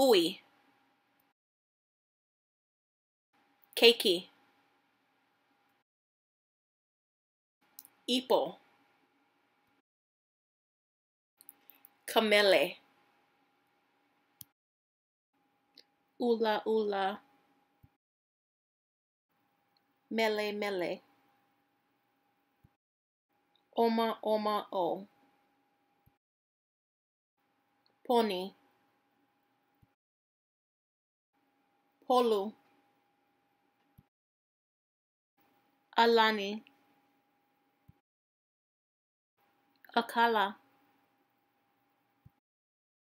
Uwi. Keiki. Ipo. Kamele. Ula Ula. Mele Mele. Oma Oma O. Pony. Polo, Alani, Akala.